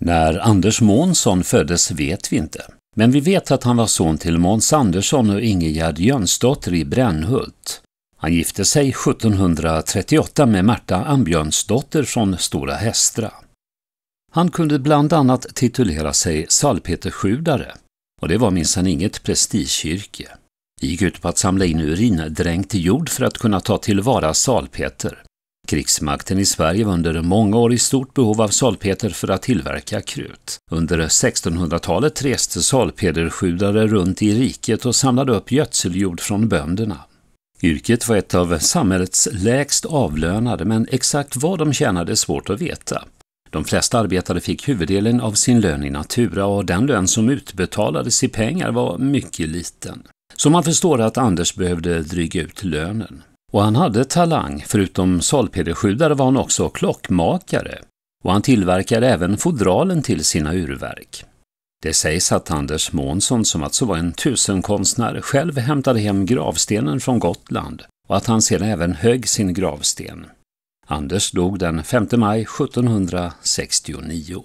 När Anders Månsson föddes vet vi inte, men vi vet att han var son till Måns Andersson och Ingegerd Jönsdotter i Brännhult. Han gifte sig 1738 med Marta Ambjörnsdotter från Stora Hästra. Han kunde bland annat titulera sig salpetersjudare, och det var minsann inget prestigekyrke. Det gick ut på att samla in urindränkt jord för att kunna ta tillvara salpeter. Krigsmakten i Sverige var under många år i stort behov av salpeter för att tillverka krut. Under 1600-talet reste salpedersjudare runt i riket och samlade upp gödseljord från bönderna. Yrket var ett av samhällets lägst avlönade, men exakt vad de tjänade är svårt att veta. De flesta arbetare fick huvuddelen av sin lön i natura och den lön som utbetalades i pengar var mycket liten. Så man förstår att Anders behövde dryga ut lönen. Och han hade talang, förutom salpederskyddare var han också klockmakare och han tillverkade även fodralen till sina urverk. Det sägs att Anders Månsson, som alltså var en tusenkonstnär, själv hämtade hem gravstenen från Gotland och att han sedan även högg sin gravsten. Anders dog den 5 maj 1769.